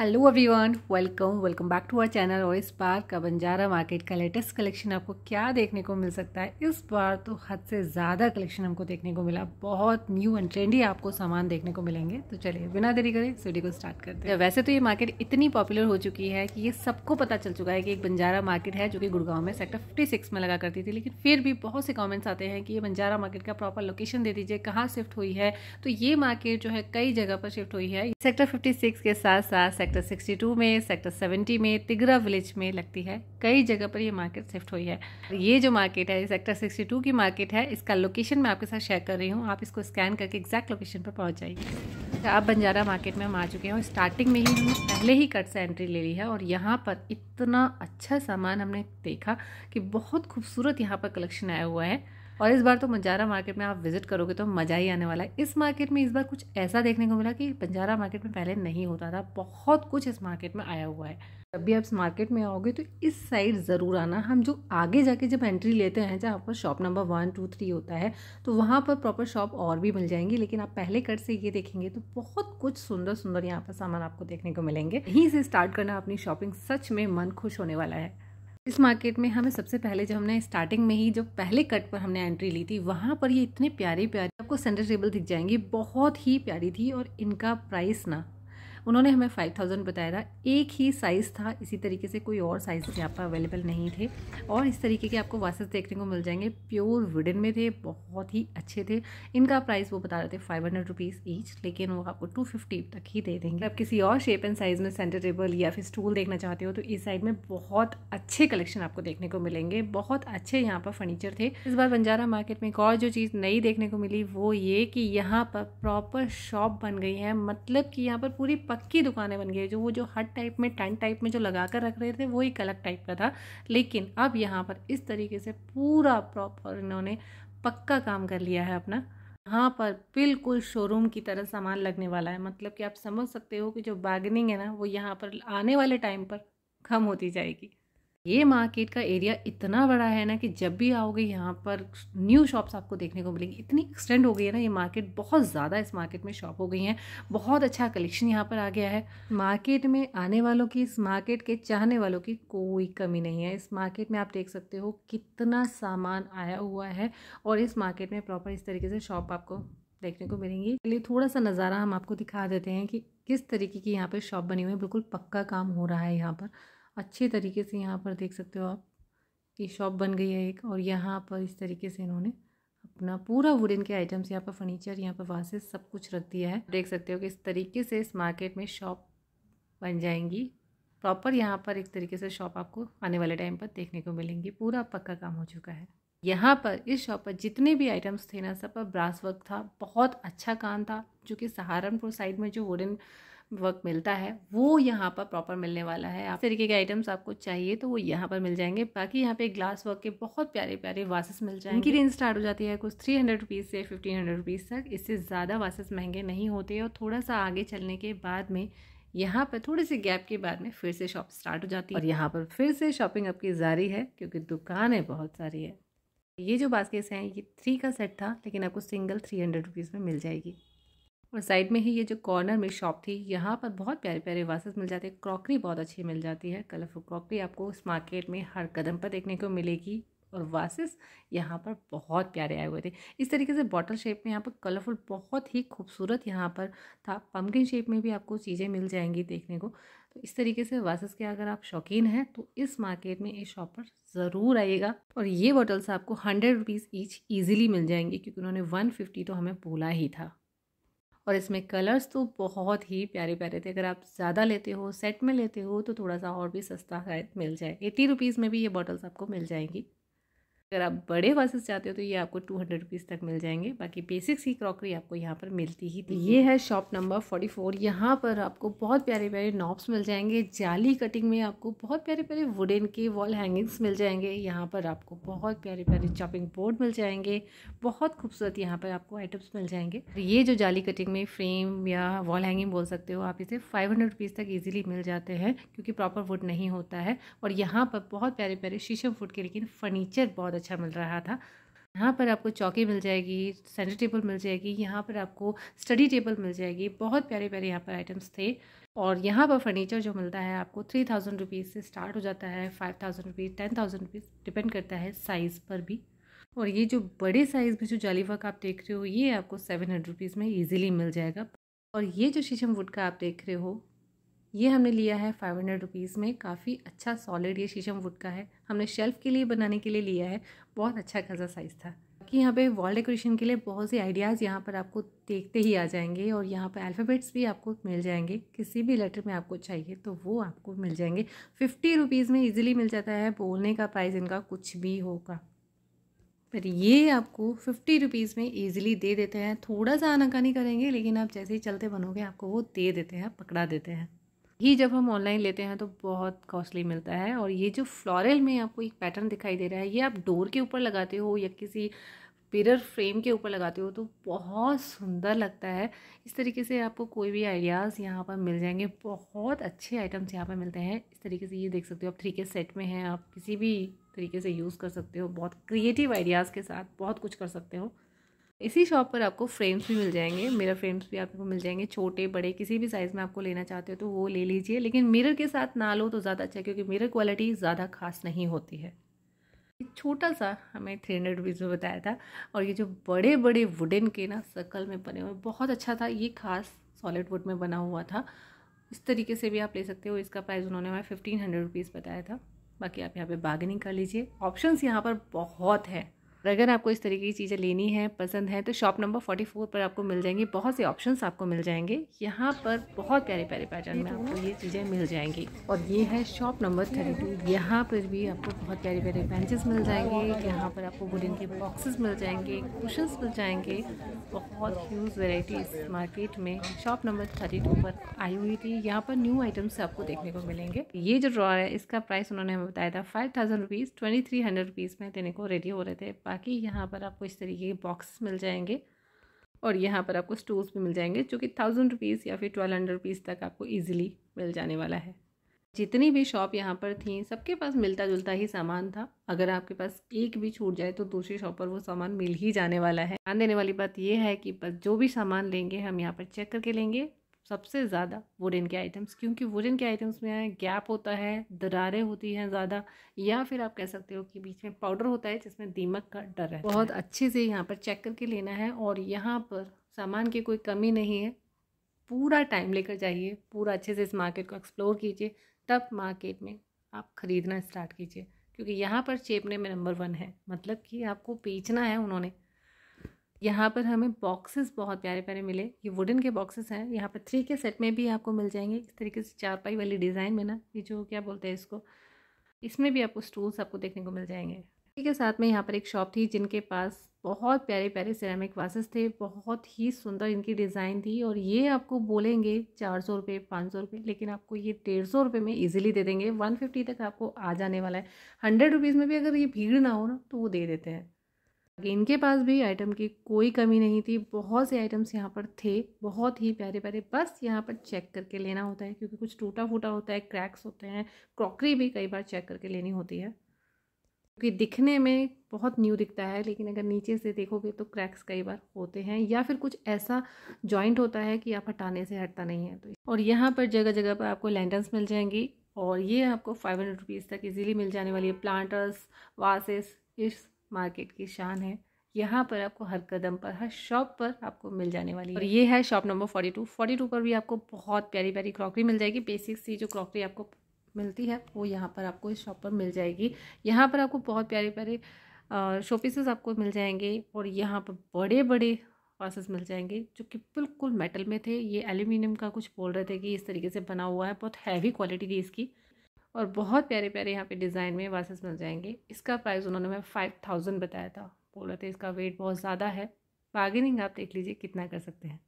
hello everyone welcome welcome back to our channel और इस बार का बंजारा मार्केट का लेटेस्ट कलेक्शन आपको क्या देखने को मिल सकता है इस बार तो हद से ज़्यादा कलेक्शन हमको देखने को मिला बहुत न्यू एंड ट्रेंडी आपको सामान देखने को मिलेंगे तो चलिए बिना देरी करें वीडियो को स्टार्ट करते हैं तो वैसे तो ये मार्केट इतनी पॉपुलर हो चुकी है कि ये सबको पता चल चुका है कि एक बंजारा मार्केट है जो कि गुड़गांव में सेक्टर फिफ्टी में लगा करती थी लेकिन फिर भी बहुत से कॉमेंट्स आते हैं कि ये बंजारा मार्केट का प्रॉपर लोकेशन दे दीजिए कहाँ शिफ्ट हुई है तो ये मार्केट जो है कई जगह पर शिफ्ट हुई है सेक्टर फिफ्टी के साथ साथ सेक्टर 62 में सेक्टर 70 में तिगरा विलेज में लगती है कई जगह पर ये मार्केट शिफ्ट हुई है ये जो मार्केट है सेक्टर 62 की मार्केट है इसका लोकेशन मैं आपके साथ शेयर कर रही हूँ आप इसको स्कैन करके एग्जैक्ट लोकेशन पर पहुँच जाइए अच्छा, आप बंजारा मार्केट में हम आ चुके हैं स्टार्टिंग में ही हमने पहले ही कट से एंट्री ले ली है और यहाँ पर इतना अच्छा सामान हमने देखा कि बहुत खूबसूरत यहाँ पर कलेक्शन आया हुआ है और इस बार तो बंजारा मार्केट में आप विजिट करोगे तो मज़ा ही आने वाला है इस मार्केट में इस बार कुछ ऐसा देखने को मिला कि बंजारा मार्केट में पहले नहीं होता था बहुत कुछ इस मार्केट में आया हुआ है जब भी आप इस मार्केट में आओगे तो इस साइड ज़रूर आना हम जो आगे जाके जब एंट्री लेते हैं जहाँ पर shop number one two three होता है तो वहाँ पर प्रॉपर शॉप और भी मिल जाएंगी लेकिन आप पहले कट से ये देखेंगे तो बहुत कुछ सुंदर सुंदर यहाँ पर सामान आपको देखने को मिलेंगे यहीं से स्टार्ट करना अपनी शॉपिंग सच में मन खुश होने वाला है इस मार्केट में हमें सबसे पहले जो हमने स्टार्टिंग में ही जो पहले कट पर हमने एंट्री ली थी वहाँ पर ये इतने प्यारे प्यारे आपको सेंटर टेबल दिख जाएंगी बहुत ही प्यारी थी और इनका प्राइस ना उन्होंने हमें फाइव थाउजेंड बताया था एक ही साइज़ था इसी तरीके से कोई और साइज़ यहाँ पर अवेलेबल नहीं थे और इस तरीके के आपको वासेस देखने को मिल जाएंगे प्योर वुडन में थे बहुत ही अच्छे थे इनका प्राइस वो बता रहे थे फाइव हंड्रेड रुपीज़ ईच लेकिन वो आपको टू फिफ्टी तक ही दे देंगे आप किसी और शेप एंड साइज़ में सेंटर टेबल या फिर स्टूल देखना चाहते हो तो इस साइड में बहुत अच्छे कलेक्शन आपको देखने को मिलेंगे बहुत अच्छे यहाँ पर फर्नीचर थे इस बार बंजारा मार्केट में एक और जो चीज़ नई देखने को मिली वो ये कि यहाँ पर प्रॉपर शॉप बन गई है मतलब कि यहाँ पर पूरी पक्की दुकानें बन गई जो वो जो हट टाइप में टेंट टाइप में जो लगा कर रख रहे थे वो एक अलग टाइप का था लेकिन अब यहाँ पर इस तरीके से पूरा प्रॉपर इन्होंने पक्का काम कर लिया है अपना यहाँ पर बिल्कुल शोरूम की तरह सामान लगने वाला है मतलब कि आप समझ सकते हो कि जो बार्गेनिंग है ना वो यहाँ पर आने वाले टाइम पर कम होती जाएगी ये मार्केट का एरिया इतना बड़ा है ना कि जब भी आओगे यहाँ पर न्यू शॉप्स आपको देखने को मिलेंगी इतनी एक्सटेंड हो गई है ना ये मार्केट बहुत ज़्यादा इस मार्केट में शॉप हो गई हैं बहुत अच्छा कलेक्शन यहाँ पर आ गया है मार्केट में आने वालों की इस मार्केट के चाहने वालों की कोई कमी नहीं है इस मार्केट में आप देख सकते हो कितना सामान आया हुआ है और इस मार्केट में प्रॉपर इस तरीके से शॉप आपको देखने को मिलेंगी चलिए थोड़ा सा नज़ारा हम आपको दिखा देते हैं कि किस तरीके की यहाँ पर शॉप बनी हुई है बिल्कुल पक्का काम हो रहा है यहाँ पर अच्छे तरीके से यहाँ पर देख सकते हो आप कि शॉप बन गई है एक और यहाँ पर इस तरीके से इन्होंने अपना पूरा वुडन के आइटम्स यहाँ पर फर्नीचर यहाँ पर वहाँ सब कुछ रख दिया है देख सकते हो कि इस तरीके से इस मार्केट में शॉप बन जाएंगी प्रॉपर यहाँ पर एक तरीके से शॉप आपको आने वाले टाइम पर देखने को मिलेंगी पूरा पक्का काम हो चुका है यहाँ पर इस शॉप पर जितने भी आइटम्स थे ना सब पर ब्रास वर्क था बहुत अच्छा काम था जो कि सहारनपुर साइड में जो वुडन वर्क मिलता है वो यहाँ पर प्रॉपर मिलने वाला है आप तरीके के आइटम्स आपको चाहिए तो वो यहाँ पर मिल जाएंगे बाकी यहाँ पे ग्लास वर्क के बहुत प्यारे प्यारे वासेस मिल जाएंगे इनकी रेंज स्टार्ट हो जाती है कुछ थ्री हंड्रेड रुपीज़ से फिफ्टीन हंड्रेड रुपीज़ तक इससे ज़्यादा वासेस महंगे नहीं होते और थोड़ा सा आगे चलने के बाद में यहाँ पर थोड़े से गैप के बाद में फिर से शॉप स्टार्ट हो जाती है और यहाँ पर फिर से शॉपिंग आपकी जारी है क्योंकि दुकानें बहुत सारी है ये जो बास्केट्स हैं ये थ्री का सेट था लेकिन आपको सिंगल थ्री हंड्रेड रुपीज़ में मिल जाएगी और साइड में ही ये जो कॉर्नर में शॉप थी यहाँ पर बहुत प्यारे प्यारे वासेस मिल जाते हैं क्रॉकरी बहुत अच्छी मिल जाती है कलरफुल क्रॉकरी आपको इस मार्केट में हर कदम पर देखने को मिलेगी और वासेस यहाँ पर बहुत प्यारे आए हुए थे इस तरीके से बॉटल शेप में यहाँ पर कलरफुल बहुत ही खूबसूरत यहाँ पर था पम्पकिन शेप में भी आपको चीज़ें मिल जाएंगी देखने को तो इस तरीके से वासेस के अगर आप शौकीन हैं तो इस मार्केट में इस शॉप पर ज़रूर आइएगा और ये बॉटल्स आपको हंड्रेड रुपीज़ ईच ईजिली मिल जाएंगी क्योंकि उन्होंने वन फिफ्टी तो हमें बोला ही था और इसमें कलर्स तो बहुत ही प्यारे प्यारे थे अगर आप ज़्यादा लेते हो सेट में लेते हो तो थोड़ा सा और भी सस्ता शायद मिल जाए एट्टी रुपीज़ में भी ये बॉटल्स आपको मिल जाएंगी अगर आप बड़े वासेस चाहते हो तो ये आपको टू हंड्रेड रुपीज़ तक मिल जाएंगे बाकी बेसिक्स सी क्रॉकरी आपको यहाँ पर मिलती ही थी ये है शॉप नंबर फोर्टी फोर यहाँ पर आपको बहुत प्यारे प्यारे नॉब्स मिल जाएंगे जाली कटिंग में आपको बहुत प्यारे प्यारे वुडन के वॉल हैंगिंग्स मिल जाएंगे यहाँ पर आपको बहुत प्यारे प्यारे चॉपिंग बोर्ड मिल जाएंगे बहुत खूबसूरत यहाँ पर आपको आइटम्स मिल जाएंगे ये जो जाली कटिंग में फ्रेम या वॉल हैंगिंग बोल सकते हो आप इसे फाइव हंड्रेड रुपीज़ तक ईजिली मिल जाते हैं क्योंकि प्रॉपर वुड नहीं होता है और यहाँ पर बहुत प्यारे प्यारे शीशम वुड के लेकिन फर्नीचर बहुत अच्छा मिल रहा था यहाँ पर आपको चौकी मिल जाएगी सेंटर टेबल मिल जाएगी यहाँ पर आपको स्टडी टेबल मिल जाएगी बहुत प्यारे प्यारे यहाँ पर आइटम्स थे और यहाँ पर फर्नीचर जो मिलता है आपको थ्री थाउजेंड रुपीज़ से स्टार्ट हो जाता है five thousand rupees ten thousand rupees depend करता है साइज़ पर भी और ये जो बड़े साइज़ में जो जाली वर्क आप देख रहे हो ये आपको सेवन हंड्रेड रुपीज़ में ईजिली मिल जाएगा और ये जो शीशम वुड का आप देख रहे हो ये हमने लिया है फाइव हंड्रेड रुपीज़ में काफ़ी अच्छा सॉलिड ये शीशम वुड का है हमने शेल्फ़ के लिए बनाने के लिए लिया है बहुत अच्छा खासा साइज़ था कि यहाँ पे वॉल डेकोरेशन के लिए बहुत से आइडियाज़ यहाँ पर आपको देखते ही आ जाएंगे और यहाँ पर अल्फ़ाबेट्स भी आपको मिल जाएंगे किसी भी लेटर में आपको चाहिए तो वो आपको मिल जाएंगे फिफ्टी रुपीज़ में इजीली मिल जाता है बोलने का प्राइस इनका कुछ भी होगा पर ये आपको फिफ्टी रुपीज़ में ईजिली दे देते हैं थोड़ा सा आनाकानी करेंगे लेकिन आप जैसे ही चलते बनोगे आपको वो दे देते हैं पकड़ा देते हैं ही जब हम ऑनलाइन लेते हैं तो बहुत कॉस्टली मिलता है और ये जो फ्लोरल में आपको एक पैटर्न दिखाई दे रहा है ये आप डोर के ऊपर लगाते हो या किसी पिरर फ्रेम के ऊपर लगाते हो तो बहुत सुंदर लगता है इस तरीके से आपको कोई भी आइडियाज़ यहाँ पर मिल जाएंगे बहुत अच्छे आइटम्स यहाँ पर मिलते हैं इस तरीके से ये देख सकते हो आप थ्री के सेट में हैं आप किसी भी तरीके से यूज़ कर सकते हो बहुत क्रिएटिव आइडियाज़ के साथ बहुत कुछ कर सकते हो इसी शॉप पर आपको फ्रेम्स भी मिल जाएंगे मिरर फ्रेम्स भी आपको मिल जाएंगे छोटे बड़े किसी भी साइज़ में आपको लेना चाहते हो तो वो ले लीजिए लेकिन मिरर के साथ ना लो तो ज़्यादा अच्छा है क्योंकि मिरर क्वालिटी ज़्यादा खास नहीं होती है छोटा सा हमें थ्री हंड्रेड रुपीज़ में बताया था और ये जो बड़े बड़े वुडन के ना सर्कल में बने हुए बहुत अच्छा था ये खास सॉलिड वुड में बना हुआ था इस तरीके से भी आप ले सकते हो इसका प्राइस उन्होंने हमें फिफ्टीन हंड्रेड रुपीज़ बताया था बाकी आप यहाँ पे बार्गेनिंग कर लीजिए ऑप्शंस यहाँ पर बहुत हैं अगर आपको इस तरीके की चीज़ें लेनी है पसंद है तो शॉप नंबर फोर्टी फोर पर आपको मिल जाएंगी बहुत से ऑप्शंस आपको मिल जाएंगे यहाँ पर बहुत प्यारे प्यारे पैटर्न में आपको ये चीज़ें मिल जाएंगी और ये है शॉप नंबर थर्टी टू यहाँ पर भी आपको बहुत प्यारे प्यारे बेंचेस मिल जाएंगे यहाँ पर आपको वुडन के बॉक्सेस मिल जाएंगे कुशंस मिल जाएंगे बहुत यूज वेराइटी मार्केट में शॉप नंबर थर्टी टू पर आई हुई थी यहाँ पर न्यू आइटम्स आपको देखने को मिलेंगे ये जो ड्रॉर है इसका प्राइस उन्होंने हमें बताया था five thousand rupees twenty three hundred rupees में देने को रेडी हो रहे थे बाकी यहाँ पर आपको इस तरीके के बॉक्स मिल जाएंगे और यहाँ पर आपको स्टोर्स भी मिल जाएंगे जो कि थाउजेंड रुपीज़ या फिर ट्वेल्व हंड्रेड रुपीज़ तक आपको ईजिली मिल जाने वाला है जितनी भी शॉप यहाँ पर थी सबके पास मिलता जुलता ही सामान था अगर आपके पास एक भी छूट जाए तो दूसरी शॉप पर वो सामान मिल ही जाने वाला है ध्यान देने वाली बात यह है कि बस जो भी सामान लेंगे हम यहाँ पर चेक करके लेंगे सबसे ज़्यादा वुडन के आइटम्स क्योंकि वुडन के आइटम्स में गैप होता है दरारें होती हैं ज़्यादा या फिर आप कह सकते हो कि बीच में पाउडर होता है जिसमें दीमक का डर है बहुत अच्छे से यहाँ पर चेक करके लेना है और यहाँ पर सामान की कोई कमी नहीं है पूरा टाइम लेकर जाइए पूरा अच्छे से इस मार्केट को एक्सप्लोर कीजिए तब मार्केट में आप ख़रीदना स्टार्ट कीजिए क्योंकि यहाँ पर चेपने में नंबर वन है मतलब कि आपको बेचना है उन्होंने यहाँ पर हमें बॉक्सेस बहुत प्यारे प्यारे मिले ये वुडन के बॉक्सेस हैं यहाँ पर थ्री के सेट में भी आपको मिल जाएंगे इस तरीके से चारपाई वाली डिज़ाइन में ना ये जो क्या बोलते हैं इसको इसमें भी आपको स्टूल्स आपको देखने को मिल जाएंगे इसी के साथ में यहाँ पर एक शॉप थी जिनके पास बहुत प्यारे प्यारे सिरेमिक वासेस थे बहुत ही सुंदर इनकी डिज़ाइन थी और ये आपको बोलेंगे चार सौ रुपये पाँच सौ रुपये लेकिन आपको ये डेढ़ सौ रुपये में इजीली दे देंगे वन फिफ्टी तक आपको आ जाने वाला है हंड्रेड रुपीज़ में भी अगर ये भीड़ ना हो ना तो वो दे देते हैं इनके पास भी आइटम की कोई कमी नहीं थी बहुत से आइटम्स यहाँ पर थे बहुत ही प्यारे प्यारे बस यहाँ पर चेक करके लेना होता है क्योंकि कुछ टूटा फूटा होता है क्रैक्स होते हैं क्रॉकरी भी कई बार चेक करके लेनी होती है क्योंकि दिखने में बहुत न्यू दिखता है लेकिन अगर नीचे से देखोगे तो क्रैक्स कई बार होते हैं या फिर कुछ ऐसा जॉइंट होता है कि आप हटाने से हटता नहीं है तो और यहाँ पर जगह जगह पर आपको लैंडर्स मिल जाएंगी और ये आपको फाइव हंड्रेड रुपीज़ तक इजीली मिल जाने वाली है प्लांटर्स वासेस इस मार्केट की शान है यहाँ पर आपको हर कदम पर हर शॉप पर आपको मिल जाने वाली है और ये है shop number forty two forty two पर भी आपको बहुत प्यारी प्यारी क्रॉकरी मिल जाएगी बेसिक सी जो क्रॉकरी आपको मिलती है वो यहाँ पर आपको इस शॉप पर मिल जाएगी यहाँ पर आपको बहुत प्यारे प्यारे शोपीसेस आपको मिल जाएंगे और यहाँ पर बड़े बड़े पासेस मिल जाएंगे जो कि बिल्कुल मेटल में थे ये एल्यूमिनियम का कुछ बोल रहे थे कि इस तरीके से बना हुआ है बहुत हैवी क्वालिटी थी इसकी और बहुत प्यारे प्यारे यहाँ पे डिज़ाइन में वर्सेस मिल जाएंगे इसका प्राइस उन्होंने मैं फाइव थाउजेंड बताया था बोल रहे थे इसका वेट बहुत ज़्यादा है बार्गेनिंग आप देख लीजिए कितना कर सकते हैं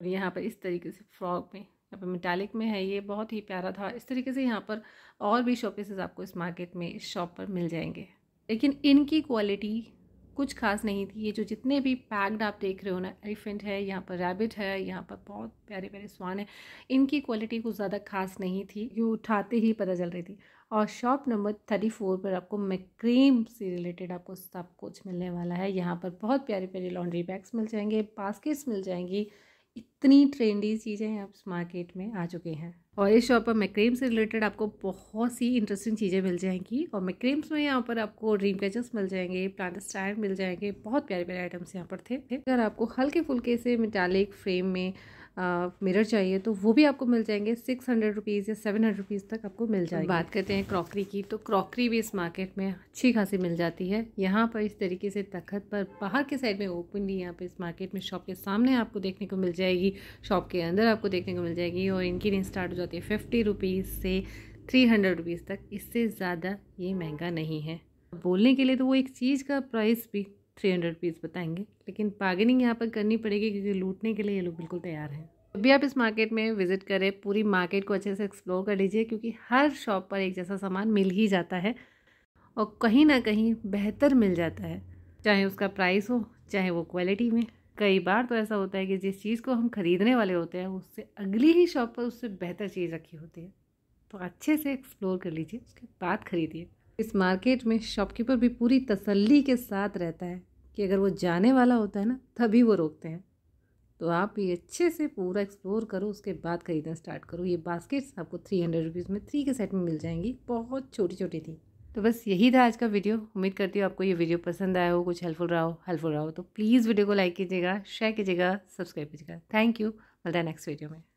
और यहाँ पर इस तरीके से फ्रॉक में यहाँ पर मेटालिक में है ये बहुत ही प्यारा था इस तरीके से यहाँ पर और भी शोपीसेज आपको इस मार्केट में इस शॉप पर मिल जाएंगे लेकिन इनकी क्वालिटी कुछ खास नहीं थी ये जो जितने भी पैक्ड आप देख रहे हो ना एलिफेंट है यहाँ पर रैबिट है यहाँ पर बहुत प्यारे प्यारे स्वान है इनकी क्वालिटी कुछ ज़्यादा खास नहीं थी ये उठाते ही पता चल रही थी और शॉप नंबर थर्टी फोर पर आपको मैक्रीम से रिलेटेड आपको सब कुछ मिलने वाला है यहाँ पर बहुत प्यारे प्यारे लॉन्ड्री बैग्स मिल जाएंगे बास्केट्स मिल जाएंगी इतनी ट्रेंडी चीज़ें आप मार्केट में आ चुके हैं और इस शॉप पर मैक्रेम से रिलेटेड आपको बहुत सी इंटरेस्टिंग चीज़ें मिल जाएंगी और मैक्रेम्स में यहाँ पर आपको ड्रीम कैचर्स मिल जाएंगे प्लांट स्टाइल मिल जाएंगे बहुत प्यारे प्यारे आइटम्स यहाँ पर थे अगर आपको हल्के फुल्के से मिटालिक फ्रेम में मिरर चाहिए तो वो भी आपको मिल जाएंगे सिक्स हंड्रेड रुपीज़ या सेवन हंड्रेड रुपीज़ तक आपको मिल जाएगी बात करते हैं क्रॉकरी की तो क्रॉकरी भी इस मार्केट में अच्छी खासी मिल जाती है यहाँ पर इस तरीके से तखत पर बाहर के साइड में ओपनली यहाँ पर इस मार्केट में शॉप के सामने आपको देखने को मिल जाएगी शॉप के अंदर आपको देखने को मिल जाएगी और इनकी रेंज स्टार्ट हो जाती है फिफ्टी रुपीज़ से थ्री हंड्रेड रुपीज़ तक इससे ज़्यादा ये महंगा नहीं है बोलने के लिए तो वो एक चीज़ का प्राइस भी थ्री हंड्रेड पीस बताएंगे लेकिन बार्गेनिंग यहाँ पर करनी पड़ेगी क्योंकि लूटने के लिए ये लोग बिल्कुल तैयार हैं जब भी आप इस मार्केट में विज़िट करें पूरी मार्केट को अच्छे से एक्सप्लोर कर लीजिए क्योंकि हर शॉप पर एक जैसा सामान मिल ही जाता है और कहीं ना कहीं बेहतर मिल जाता है चाहे उसका प्राइस हो चाहे वो क्वालिटी में कई बार तो ऐसा होता है कि जिस चीज़ को हम ख़रीदने वाले होते हैं उससे अगली ही शॉप पर उससे बेहतर चीज़ रखी होती है तो अच्छे से एक्सप्लोर कर लीजिए उसके बाद ख़रीदिए इस मार्केट में शॉपकीपर भी पूरी तसल्ली के साथ रहता है कि अगर वो जाने वाला होता है ना तभी वो रोकते हैं तो आप भी अच्छे से पूरा एक्सप्लोर करो उसके बाद ख़रीदना स्टार्ट करो ये बास्केट्स आपको थ्री हंड्रेड रुपीज़ में थ्री के सेट में मिल जाएंगी बहुत छोटी छोटी थी तो बस यही था आज का वीडियो उम्मीद करती हूँ आपको ये वीडियो पसंद आया हो कुछ हेल्पफुल रहा हो हेल्पफुल रहा हो तो प्लीज़ वीडियो को लाइक कीजिएगा शेयर कीजिएगा सब्सक्राइब कीजिएगा थैंक यू मिलता है नेक्स्ट वीडियो में